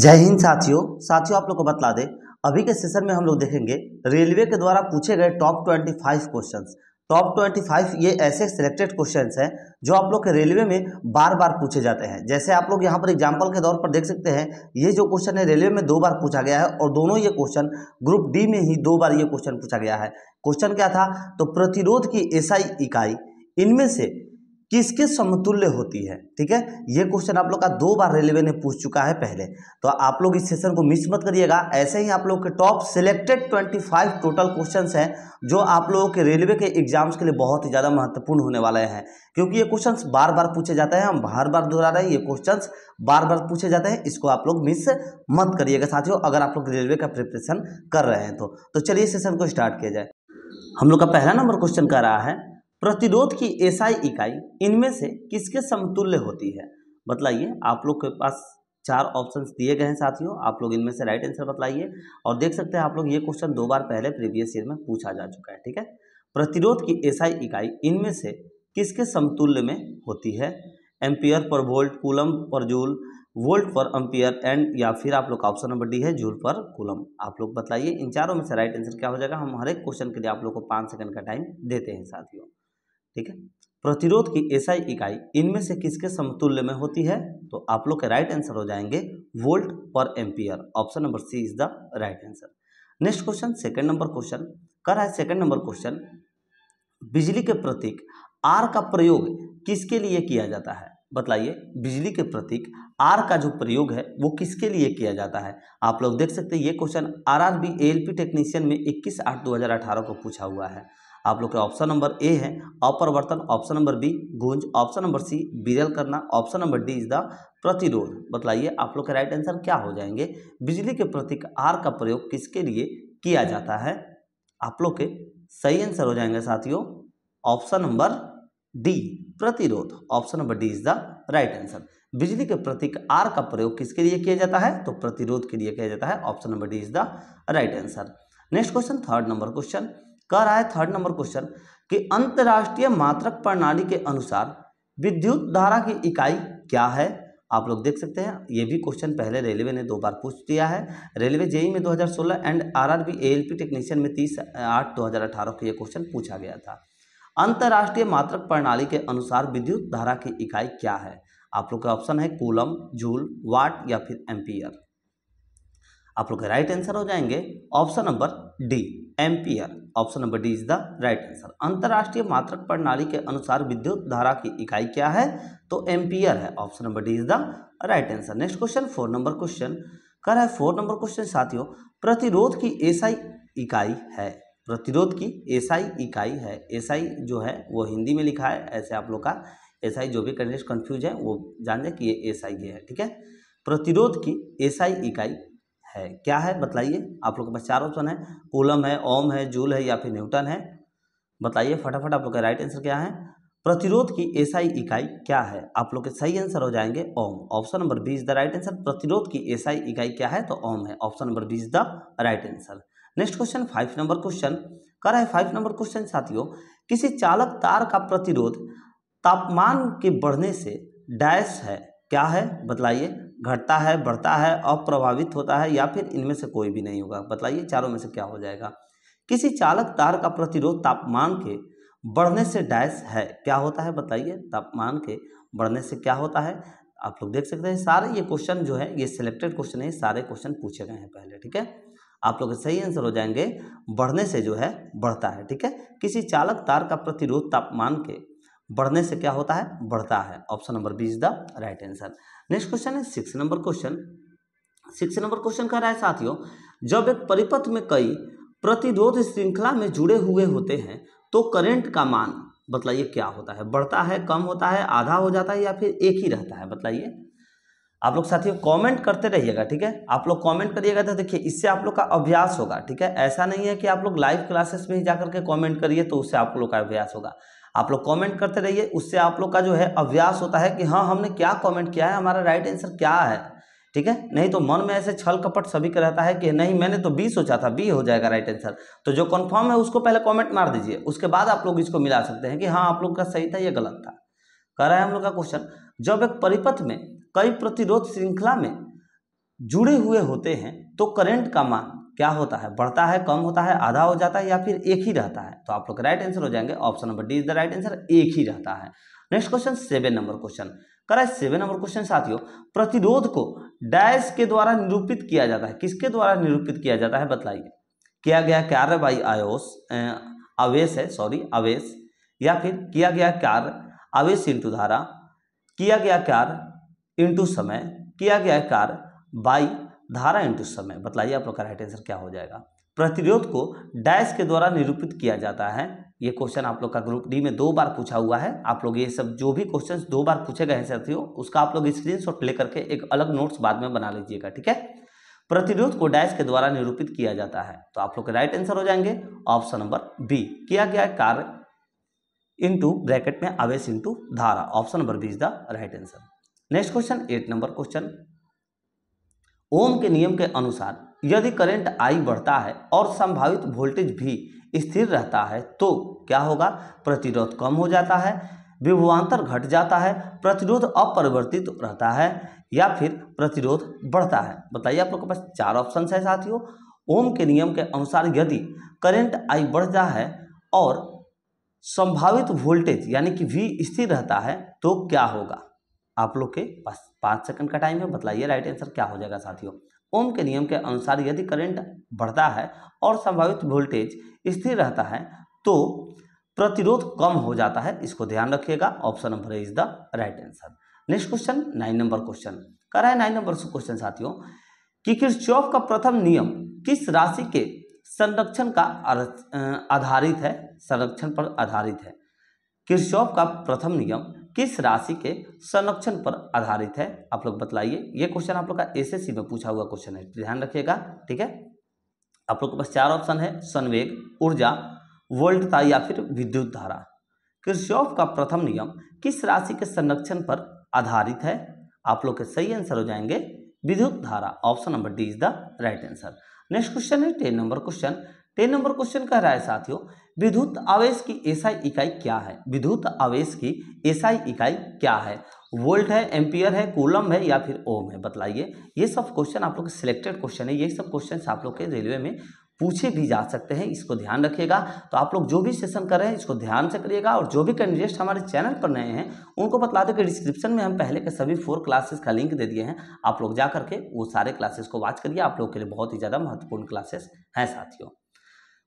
जय हिंद साथियों साथियों आप लोग को बता दें अभी के सेशन में हम लोग देखेंगे रेलवे के द्वारा पूछे गए top twenty five question top twenty five ये ऐसे सिलेक्टेड क्वेश्चन हैं जो आप लोग के रेलवे में बार बार पूछे जाते हैं जैसे आप लोग यहाँ पर एग्जाम्पल के तौर पर देख सकते हैं ये जो क्वेश्चन है रेलवे में दो बार पूछा गया है और दोनों ये क्वेश्चन ग्रुप डी में ही दो बार ये क्वेश्चन पूछा गया है क्वेश्चन क्या था तो प्रतिरोध की एसआई इकाई इनमें से किसके समतुल्य होती है ठीक है ये क्वेश्चन आप लोग का दो बार रेलवे ने पूछ चुका है पहले तो आप लोग इस सेशन को मिस मत करिएगा ऐसे ही आप लोग के टॉप सिलेक्टेड 25 टोटल क्वेश्चंस हैं जो आप लोगों के रेलवे के एग्जाम्स के लिए बहुत ही ज़्यादा महत्वपूर्ण होने वाले हैं क्योंकि ये क्वेश्चन बार बार पूछे जाते हैं हम बार बार दोहरा रहे हैं ये क्वेश्चन बार बार पूछे जाते हैं इसको आप लोग मिस मत करिएगा साथियों अगर आप लोग रेलवे का प्रिपरेशन कर रहे हैं तो, तो चलिए सेशन को स्टार्ट किया जाए हम लोग का पहला नंबर क्वेश्चन कह रहा है प्रतिरोध की एसआई इकाई इनमें से किसके समतुल्य होती है बतलाइए आप लोग के पास चार ऑप्शंस दिए गए हैं साथियों आप लोग इनमें से राइट आंसर बतलाइए और देख सकते हैं आप लोग ये क्वेश्चन दो बार पहले प्रीवियस ईयर में पूछा जा चुका है ठीक है प्रतिरोध की एसआई इकाई इनमें से किसके समतुल्य में होती है ampere per volt coulomb per joule volt per ampere and या फिर आप लोग का ऑप्शन नंबर डी है जूल पर कुलम आप लोग बताइए इन चारों में से राइट आंसर क्या हो जाएगा हम हर एक क्वेश्चन के लिए आप लोग को पाँच सेकंड का टाइम देते हैं साथियों ठीक है प्रतिरोध की एसआई इकाई इनमें से किसके समतुल्य में होती है तो आप लोग के राइट आंसर हो जाएंगे volt per ampere option number C is the right answer next question second number question कर रहा है सेकंड नंबर क्वेश्चन बिजली के प्रतीक आर का प्रयोग किसके लिए किया जाता है बतलाइए बिजली के प्रतीक आर का जो प्रयोग है वो किसके लिए किया जाता है आप लोग देख सकते हैं ये question R R B L P technician में इक्कीस आठ दो हज़ार अठारह को पूछा हुआ है आप लोग के ऑप्शन नंबर ए है अपरिवर्तन ऑप्शन नंबर बी गूंज ऑप्शन नंबर सी बिरल करना option number D is the प्रतिरोध बताइए आप लोग के राइट आंसर क्या हो जाएंगे बिजली के प्रतीक आर का प्रयोग किसके लिए किया जाता है आप लोग के सही आंसर हो जाएंगे साथियों ऑप्शन नंबर डी प्रतिरोध option number D is the right answer बिजली के प्रतीक आर का प्रयोग किसके लिए किया जाता है तो प्रतिरोध के लिए किया जाता है option number D is the right answer next question third number question कह रहा है थर्ड नंबर क्वेश्चन कि अंतर्राष्ट्रीय मात्रक प्रणाली के अनुसार विद्युत धारा की इकाई क्या है आप लोग देख सकते हैं ये भी क्वेश्चन पहले रेलवे ने दो बार पूछ दिया है रेलवे जेई में 2016 एंड आरआरबी एएलपी टेक्नीशियन में 30 आठ 2018 को ये क्वेश्चन पूछा गया था अंतर्राष्ट्रीय मात्रक प्रणाली के अनुसार विद्युत धारा की इकाई क्या है आप लोग का ऑप्शन है कूलम जूल वाट या फिर एम्पियर आप लोग राइट आंसर हो जाएंगे option number D ampere option number D is the right answer अंतर्राष्ट्रीय मात्रक प्रणाली के अनुसार विद्युत धारा की इकाई क्या है तो एम्पियर है option number D is the right answer next question four number question कर है फोर नंबर क्वेश्चन साथियों प्रतिरोध की एसआई इकाई है प्रतिरोध की एसआई इकाई है एसआई जो है वो हिंदी में लिखा है ऐसे आप लोग का एसआई जो भी कंडीशन कंफ्यूज है वो जान जाए कि ये एसआई है ठीक है प्रतिरोध की एसआई इकाई है क्या है बताइए आप लोग के पास चार ऑप्शन है कूलम है ओम है जूल है या फिर न्यूटन है बताइए फटाफट आप लोग का राइट आंसर क्या है प्रतिरोध की एसआई इकाई क्या है आप लोग के सही आंसर हो जाएंगे ohm option number B is the right answer प्रतिरोध की एसआई इकाई क्या है तो ओम है option number B is the right answer next question five number question कर है फाइव नंबर क्वेश्चन साथियों किसी चालक तार का प्रतिरोध तापमान के बढ़ने से डैश है क्या है बतलाइए घटता है बढ़ता है अप्रभावित होता है या फिर इनमें से कोई भी नहीं होगा बताइए चारों में से क्या हो जाएगा किसी चालक तार का प्रतिरोध तापमान के बढ़ने से डैश है क्या होता है बताइए तापमान के बढ़ने से क्या होता है आप लोग देख सकते हैं सारे ये क्वेश्चन जो है ये सिलेक्टेड क्वेश्चन है सारे क्वेश्चन पूछे गए हैं पहले ठीक है आप लोग सही आंसर हो जाएंगे बढ़ने से जो है बढ़ता है ठीक है किसी चालक तार का प्रतिरोध तापमान के बढ़ने से क्या होता है बढ़ता है option number B is the right answer next question है six number question six number question कह रहा है साथियों जब एक परिपथ में कई प्रतिरोध श्रृंखला में जुड़े हुए होते हैं तो करंट का मान बतलाइए क्या होता है बढ़ता है कम होता है आधा हो जाता है या फिर एक ही रहता है बतलाइए आप लोग साथियों कमेंट करते रहिएगा ठीक है आप लोग कमेंट करिएगा तो देखिए इससे आप लोग का अभ्यास होगा ठीक है ऐसा नहीं है कि आप लोग लाइव क्लासेस में ही जा करके कॉमेंट करिए तो उससे आप लोग का अभ्यास होगा आप लोग कमेंट करते रहिए उससे आप लोग का जो है अभ्यास होता है कि हाँ हमने क्या कमेंट किया है हमारा राइट आंसर क्या है ठीक है नहीं तो मन में ऐसे छल कपट सभी का रहता है कि नहीं मैंने तो बी सोचा था बी हो जाएगा राइट आंसर तो जो कन्फर्म है उसको पहले कॉमेंट मार दीजिए उसके बाद आप लोग इसको मिला सकते हैं कि हाँ आप लोग का सही था या गलत था कह रहा है हम लोग का क्वेश्चन जब एक परिपथ में कई प्रतिरोध श्रृंखला में जुड़े हुए होते हैं तो करंट का मान क्या होता है बढ़ता है कम होता है आधा हो जाता है या फिर एक ही रहता है तो आप लोग राइट आंसर हो जाएंगे option number D is the right answer एक ही रहता है next question seven number question करा सेवन नंबर क्वेश्चन साथियों प्रतिरोध को डैश के द्वारा निरूपित किया जाता है किसके द्वारा निरूपित किया जाता है बतलाइए किया गया कार्य बाई आयोस आवेश है सॉरी आवेश या फिर किया गया कार्य आवेश इंटू धारा किया गया कार्य इंटू समय किया गया कार्य बाई धारा इंटू समय बतलाइए आप लोग का राइट आंसर क्या हो जाएगा प्रतिरोध को डैश के द्वारा निरूपित किया जाता है ये क्वेश्चन आप लोग का ग्रुप डी में दो बार पूछा हुआ है आप लोग ये सब जो भी क्वेश्चन दो बार पूछे गए हैं साथियों उसका आप लोग स्क्रीनशॉट लेकर के एक अलग नोट्स बाद में बना लीजिएगा ठीक है प्रतिरोध को डैश के द्वारा निरूपित किया जाता है तो आप लोग के राइट आंसर हो जाएंगे ऑप्शन नंबर बी किया गया कार्य इंटू ब्रैकेट में आवेश इंटू धारा option number B is the right answer next question eight number question Ohm के नियम के अनुसार यदि करंट आई बढ़ता है और संभावित वोल्टेज भी स्थिर रहता है तो क्या होगा प्रतिरोध कम हो जाता है विभवांतर घट जाता है प्रतिरोध अपरिवर्तित रहता है या फिर प्रतिरोध बढ़ता है बताइए आप लोग के पास चार ऑप्शन है साथियों ओम के नियम के अनुसार यदि करंट आई बढ़ता है और संभावित वोल्टेज यानी कि वी स्थिर रहता है तो क्या होगा आप लोग के पास पाँच सेकंड का टाइम है बतलाइए राइट आंसर क्या हो जाएगा साथियों ओम के नियम के अनुसार यदि करंट बढ़ता है और संभावित वोल्टेज स्थिर रहता है तो प्रतिरोध कम हो जाता है इसको ध्यान रखिएगा option number is the right answer next question nine number question कर रहा है नाइन नंबर क्वेश्चन साथियों कि किरचॉफ का प्रथम नियम किस राशि के संरक्षण का आधारित है संरक्षण पर आधारित है किरचॉफ का प्रथम नियम किस राशि के संरक्षण पर आधारित है आप लोग बतलाइए ये क्वेश्चन आप लोग का एसएससी में पूछा हुआ क्वेश्चन है ध्यान रखिएगा ठीक है आप लोग के पास चार ऑप्शन है संवेग ऊर्जा वोल्टता या फिर विद्युत धारा किरशॉफ का प्रथम नियम किस राशि के संरक्षण पर आधारित है आप लोग के सही आंसर हो जाएंगे विद्युत धारा option number D is the right answer next question है ten number question ten number question कह रहा है साथियों विद्युत आवेश की एसआई इकाई क्या है विद्युत आवेश की एसआई इकाई क्या है वोल्ट है एम्पियर है कूलम है या फिर ओम है बतलाइए ये सब क्वेश्चन आप लोग सिलेक्टेड क्वेश्चन है ये सब क्वेश्चन आप लोग के रेलवे में पूछे भी जा सकते हैं इसको ध्यान रखिएगा तो आप लोग जो भी सेशन कर रहे हैं इसको ध्यान से करिएगा और जो भी कैंडिडेट्स हमारे चैनल पर नए हैं उनको बता दें कि डिस्क्रिप्शन में हम पहले के सभी फोर क्लासेस का लिंक दे दिए हैं आप लोग जा करके वो सारे क्लासेस को वाच करिए आप लोग के लिए बहुत ही ज़्यादा महत्वपूर्ण क्लासेस हैं साथियों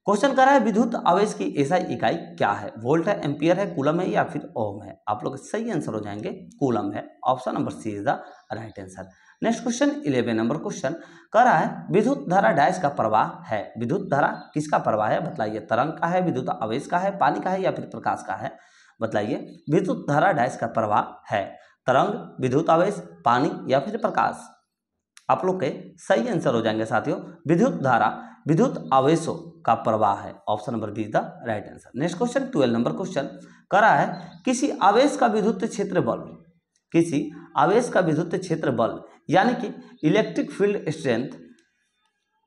क्वेश्चन कर रहा है विद्युत आवेश की ऐसा इकाई क्या है वोल्ट है एम्पियर है कूलम है या फिर ओम है आप लोग सही आंसर हो जाएंगे कूलम है option number C is the right answer next question eleven number question कह रहा है विद्युत धारा डैश का प्रवाह है विद्युत धारा किसका प्रवाह है बताइए तरंग का है विद्युत आवेश का है पानी का है या फिर प्रकाश का है बताइए विद्युत धारा डैश का प्रवाह है तरंग विद्युत आवेश पानी या फिर प्रकाश आप लोग के सही आंसर हो जाएंगे साथियों विद्युत धारा विद्युत आवेशों का प्रवाह है option number B the right answer next question twelve number question करा है किसी आवेश का विद्युत क्षेत्र बल किसी आवेश का विद्युत क्षेत्र बल यानी कि इलेक्ट्रिक फील्ड स्ट्रेंथ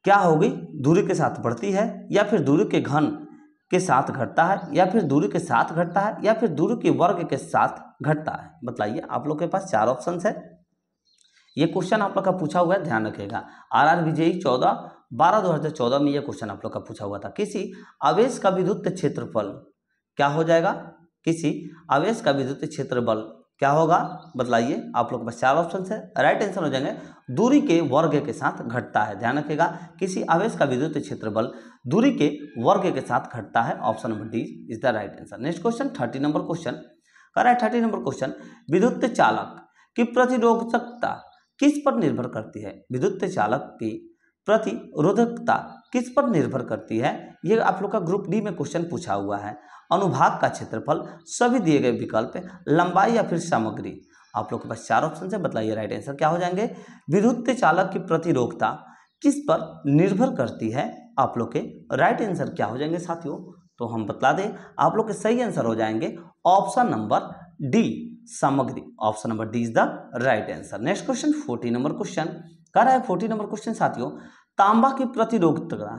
क्या होगी दूरी के साथ बढ़ती है या फिर दूरी के घन के साथ घटता है या फिर दूरी के साथ घटता है या फिर दूरी के वर्ग के साथ घटता है बताइए आप लोग के पास चार ऑप्शन है ये क्वेश्चन आप लोग का पूछा हुआ है ध्यान रखिएगा आर आर विजयी चौदह बारह दो हज़ार चौदह में यह क्वेश्चन आप लोग का पूछा हुआ था किसी आवेश का विद्युत क्षेत्रफल क्या हो जाएगा किसी आवेश का विद्युत क्षेत्र बल क्या होगा बतलाइए आप लोग के पास चार ऑप्शन है राइट आंसर हो जाएंगे दूरी के वर्ग के साथ घटता है ध्यान रखिएगा किसी आवेश का विद्युत क्षेत्र बल दूरी के वर्ग के साथ घटता है option number D is the right answer next question thirty number question कर रहा है थर्टी नंबर क्वेश्चन विद्युत चालक की प्रतिरोधकता किस पर निर्भर करती है विद्युत चालक की प्रतिरोधकता किस पर निर्भर करती है ये आप लोग का ग्रुप डी में क्वेश्चन पूछा हुआ है अनुभाग का क्षेत्रफल सभी दिए गए विकल्प लंबाई या फिर सामग्री आप लोग के पास चार ऑप्शन है बताइए राइट आंसर क्या हो जाएंगे विद्युत चालक की प्रतिरोधता किस पर निर्भर करती है आप लोग के राइट आंसर क्या हो जाएंगे साथियों तो हम बता दें आप लोग के सही आंसर हो जाएंगे ऑप्शन नंबर डी सामग्री option number D is the right answer next question forty number question कह रहा है फोर्टी नंबर क्वेश्चन साथियों तांबा की प्रतिरोधकता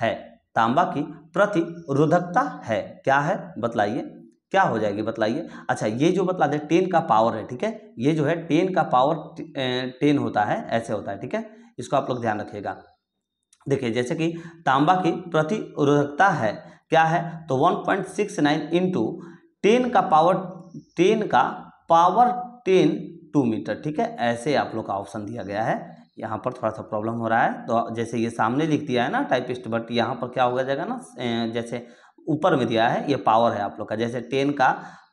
है तांबा की प्रतिरोधकता है क्या है बतलाइए क्या हो जाएगी बताइए अच्छा ये जो बतला दे टेन का पावर है ठीक है ये जो है टेन का पावर टेन होता है ऐसे होता है ठीक है इसको आप लोग ध्यान रखिएगा देखिए जैसे कि तांबा की प्रतिरोधकता है क्या है तो 1.69 point six nine into ten का पावर टेन का पावर टेन टू मीटर ठीक है ऐसे आप लोग का ऑप्शन दिया गया है यहाँ पर थोड़ा सा प्रॉब्लम हो रहा है तो जैसे ये सामने लिख दिया है ना टाइपिस्ट बट यहाँ पर क्या हो जाएगा ना जैसे ऊपर में दिया है ये पावर है आप लोग का जैसे टेन का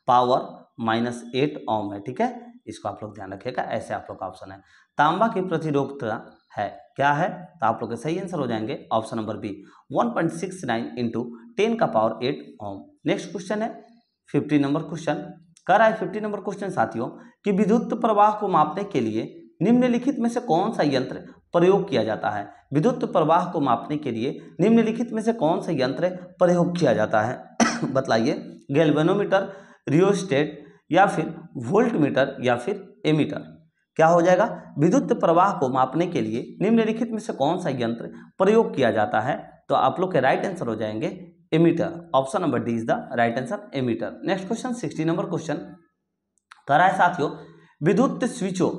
पावर माइनस एट ओम है ठीक है इसको आप लोग ध्यान रखिएगा ऐसे आप लोग का ऑप्शन है तांबा की प्रतिरोधता है क्या है तो आप लोग के सही आंसर हो जाएंगे option number B one point six nine into ten का power eight ohm next question है फिफ्टी नंबर क्वेश्चन कर रहा है फिफ्टी नंबर क्वेश्चन साथियों कि विद्युत प्रवाह को मापने के लिए निम्नलिखित में से कौन सा यंत्र प्रयोग किया जाता है विद्युत प्रवाह को मापने के लिए निम्नलिखित में से कौन सा यंत्र प्रयोग किया जाता है बताइए गैल्वेनोमीटर रियोस्टेट या फिर वोल्टमीटर या फिर एमीटर क्या हो जाएगा विद्युत प्रवाह को मापने के लिए निम्नलिखित में से कौन सा यंत्र प्रयोग किया जाता है तो आप लोग के राइट आंसर हो जाएंगे ammeter option number D is the right answer ammeter next question sixty number question कह रहा है साथियों विद्युत स्विचों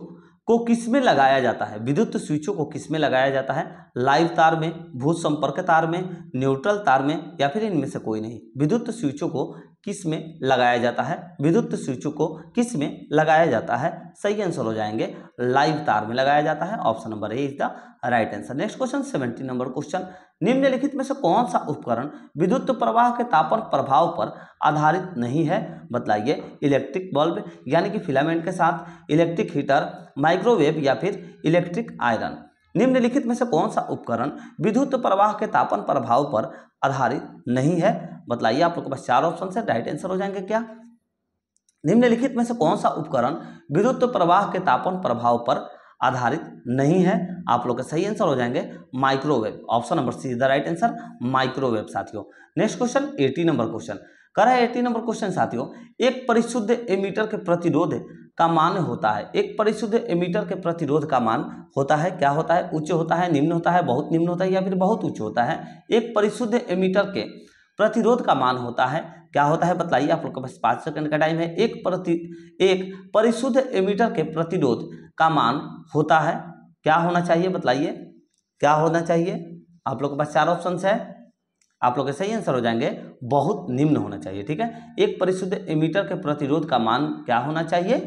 को किस में लगाया जाता है विद्युत स्विचों को किस में लगाया जाता है लाइव तार में भूसंपर्क संपर्क तार में न्यूट्रल तार में या फिर इनमें से कोई नहीं विद्युत स्विचों को किस में लगाया जाता है विद्युत स्विचों को किस में लगाया जाता है सही आंसर हो जाएंगे लाइव तार में लगाया जाता है option number A is the right answer next question seventy number question निम्नलिखित में से कौन सा उपकरण विद्युत प्रवाह के तापन प्रभाव पर आधारित नहीं है बतलाइए इलेक्ट्रिक बल्ब यानी कि फिलामेंट के साथ इलेक्ट्रिक हीटर माइक्रोवेव या फिर इलेक्ट्रिक आयरन निम्नलिखित में से कौन सा उपकरण विद्युत प्रवाह के तापन प्रभाव पर आधारित नहीं है बतलाइए आप लोग के पास चार ऑप्शन है राइट आंसर हो जाएंगे क्या निम्नलिखित में से कौन सा उपकरण विद्युत प्रवाह के तापन प्रभाव पर आधारित नहीं है आप लोग का सही आंसर हो जाएंगे microwave option number C the right answer microwave साथियों next question eighty number question करा है एटी नंबर क्वेश्चन साथियों एक परिशुद्ध एमीटर के प्रतिरोध का मान होता है एक परिशुद्ध एमीटर के प्रतिरोध का मान होता है क्या होता है उच्च होता है निम्न होता है बहुत निम्न होता है या फिर बहुत उच्च होता है एक परिशुद्ध एमीटर के प्रतिरोध का मान होता है क्या होता है बताइए आप लोग के पास पाँच सेकंड का टाइम है एक प्रति एक परिशुद्ध एमीटर के प्रतिरोध का मान होता है क्या होना चाहिए बतलाइए क्या होना चाहिए आप लोग के पास चार ऑप्शन है आप लोग के सही आंसर हो जाएंगे बहुत निम्न होना चाहिए ठीक है एक परिशुद्ध एमीटर के प्रतिरोध का मान क्या होना चाहिए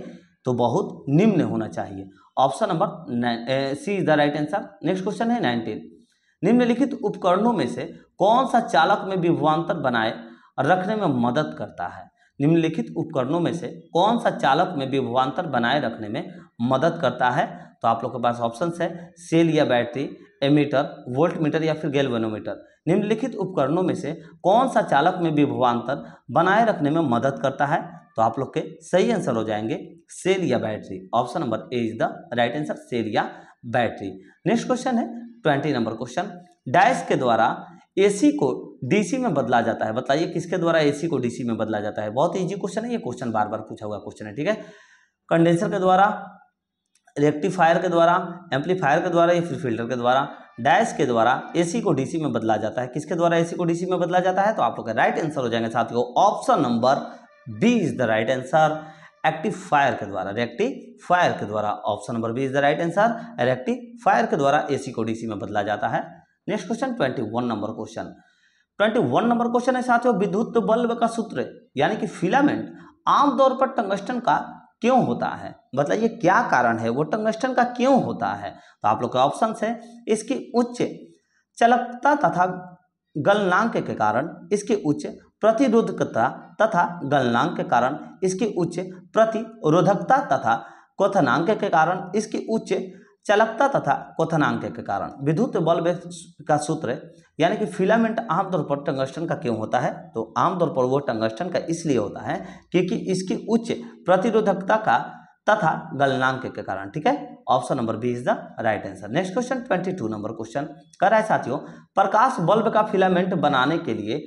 तो बहुत निम्न होना चाहिए option number C is the right answer next question है नाइनटीन निम्नलिखित उपकरणों में से कौन सा चालक में विभवान्तर बनाए रखने में मदद करता है निम्नलिखित उपकरणों में से कौन सा चालक में विभवान्तर बनाए रखने में मदद करता है तो आप लोग के पास ऑप्शन है सेल या बैटरी एमीटर वोल्ट मीटर या फिर गेलवेनोमीटर निम्नलिखित उपकरणों में से कौन सा चालक में विभवान्तर बनाए रखने में मदद करता है तो आप लोग के सही आंसर हो जाएंगे सेल या battery option number A is the right answer cell या बैटरी नेक्स्ट क्वेश्चन है ट्वेंटी नंबर क्वेश्चन डैश के द्वारा एसी को डीसी में बदला जाता है बताइए किसके द्वारा एसी को डीसी में बदला जाता है बहुत ईजी क्वेश्चन है ये क्वेश्चन बार बार पूछा हुआ क्वेश्चन है ठीक है कंडेंसर के द्वारा रेक्टिफायर के द्वारा एम्पलीफायर के द्वारा या फिर फिल्टर के द्वारा डैश के द्वारा एसी को डीसी में बदला जाता है किसके द्वारा एसी को डीसी में बदला जाता है तो आप लोग का राइट आंसर हो जाएंगे साथियों option number B is the right answer active fire के द्वारा रिएक्टिव फायर के द्वारा option number B is the right answer rectifier के द्वारा एसी को डीसी में बदला जाता है next question twenty one number question twenty one number question है साथियों विद्युत बल्ब का सूत्र यानी कि फिलामेंट आमतौर पर टंगस्टन का क्यों होता है बताइए क्या कारण है वो टंगस्टन का क्यों होता है तो आप लोग के ऑप्शन है इसकी उच्च चलकता तथा गलनांक के कारण इसकी उच्च प्रतिरोधकता तथा गलनांक के कारण इसकी उच्च प्रतिरोधकता तथा क्वथनांक के कारण इसकी उच्च चलकता तथा क्वथनांक के कारण विद्युत बल्ब का सूत्र यानी कि फिलामेंट आमतौर पर टंगस्टन का क्यों होता है तो आमतौर पर वो टंगस्टन का इसलिए होता है क्योंकि इसकी उच्च प्रतिरोधकता का तथा गलनांक के कारण ठीक है option number B is the right answer next question twenty two number question कर रहा है साथियों प्रकाश बल्ब का फिलामेंट बनाने के लिए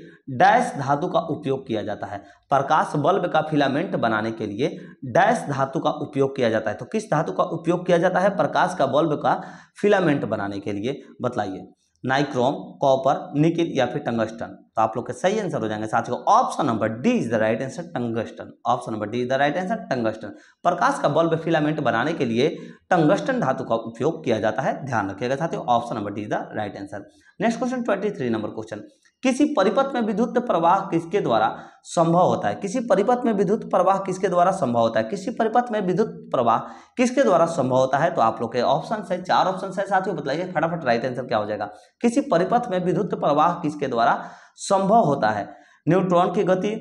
डैश धातु का उपयोग किया जाता है प्रकाश बल्ब का फिलामेंट बनाने के लिए डैश धातु का उपयोग किया जाता है तो किस धातु का उपयोग किया जाता है प्रकाश का बल्ब का फिलामेंट बनाने के लिए बतलाइए नाइक्रोम कॉपर निकिल या फिर टंगस्टन तो आप लोग के सही आंसर हो जाएंगे साथियों option number D is the right answer tungsten option number D is the right answer tungsten प्रकाश का बल्ब फिलामेंट बनाने के लिए टंगस्टन धातु का उपयोग किया जाता है ध्यान रखिएगा साथियों option number D is the right answer next question twenty three number question किसी परिपथ में विद्युत प्रवाह किसके द्वारा संभव होता है किसी परिपथ में विद्युत प्रवाह किसके द्वारा संभव होता है किसी परिपथ में विद्युत प्रवाह किसके द्वारा संभव होता है तो आप लोग के ऑप्शन है चार ऑप्शन है साथियों बताइए फटाफट राइट आंसर क्या हो जाएगा किसी परिपथ में विद्युत प्रवाह किसके द्वारा संभव होता है न्यूट्रॉन की गति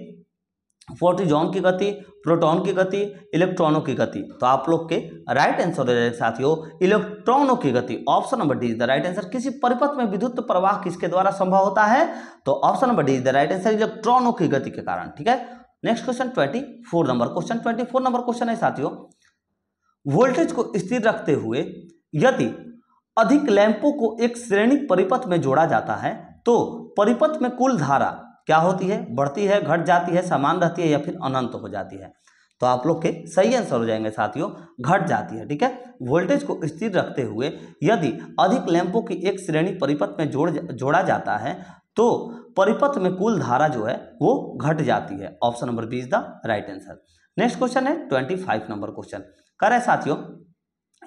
फोर्टिजॉन की गति प्रोटॉन की गति इलेक्ट्रॉनों की गति तो आप लोग के राइट आंसर हो जाएगा साथियों इलेक्ट्रॉनों की गति option number D is the right answer किसी परिपथ में विद्युत प्रवाह किसके द्वारा संभव होता है तो option number D is the right answer इलेक्ट्रॉनों की गति के कारण ठीक है next question twenty four number question twenty four number question है साथियों वोल्टेज को स्थिर रखते हुए यदि अधिक लैंपों को एक श्रेणी परिपथ में जोड़ा जाता है तो परिपथ में कुल धारा क्या होती है बढ़ती है घट जाती है समान रहती है या फिर अनंत हो जाती है तो आप लोग के सही आंसर हो जाएंगे साथियों घट जाती है ठीक है वोल्टेज को स्थिर रखते हुए यदि अधिक लैंपों की एक श्रेणी परिपथ में जोड़ जोड़ा जाता है तो परिपथ में कुल धारा जो है वो घट जाती है option number B is the right answer next question है ट्वेंटी फाइव नंबर क्वेश्चन करें साथियों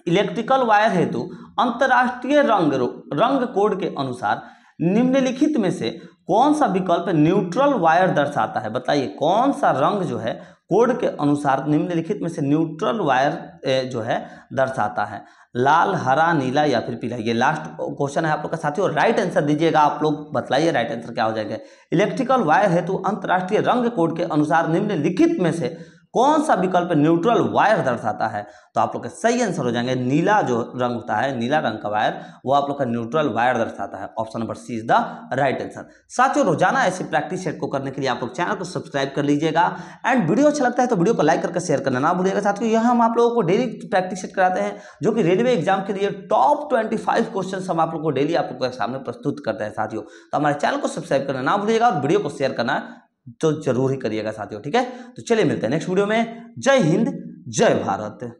इलेक्ट्रिकल वायर हेतु अंतर्राष्ट्रीय रंग रंग कोड के अनुसार निम्नलिखित में से कौन सा विकल्प न्यूट्रल वायर दर्शाता है बताइए कौन सा रंग जो है कोड के अनुसार निम्नलिखित में से न्यूट्रल वायर जो है दर्शाता है लाल हरा नीला या फिर पीला ये लास्ट क्वेश्चन है आप लोग का साथी और राइट आंसर दीजिएगा आप लोग बताइए राइट आंसर क्या हो जाएगा इलेक्ट्रिकल वायर हेतु अंतर्राष्ट्रीय रंग कोड के अनुसार निम्नलिखित में से कौन सा विकल्प न्यूट्रल वायर दर्शाता है तो आप लोग के सही आंसर हो जाएंगे नीला जो रंग होता है नीला रंग का वायर वो आप लोग का न्यूट्रल वायर दर्शाता है option number C is the right answer साथियों रोजाना ऐसी प्रैक्टिस सेट को करने के लिए आप लोग चैनल को सब्सक्राइब कर लीजिएगा एंड वीडियो अच्छा लगता है तो वीडियो को लाइक करके शेयर करना ना भूलिएगा साथियों यह हम आप लोगों को डेली प्रैक्टिस सेट कराते हैं जो कि रेलवे एग्जाम के लिए टॉप ट्वेंटी फाइव क्वेश्चन हम आप लोग को डेली आप लोग के सामने प्रस्तुत करते हैं साथियों तो हमारे चैनल को सब्सक्राइब करना ना भूलिएगा और वीडियो को शेयर करना तो जरूर ही करिएगा साथियों ठीक है तो चलिए मिलते हैं नेक्स्ट वीडियो में जय हिंद जय भारत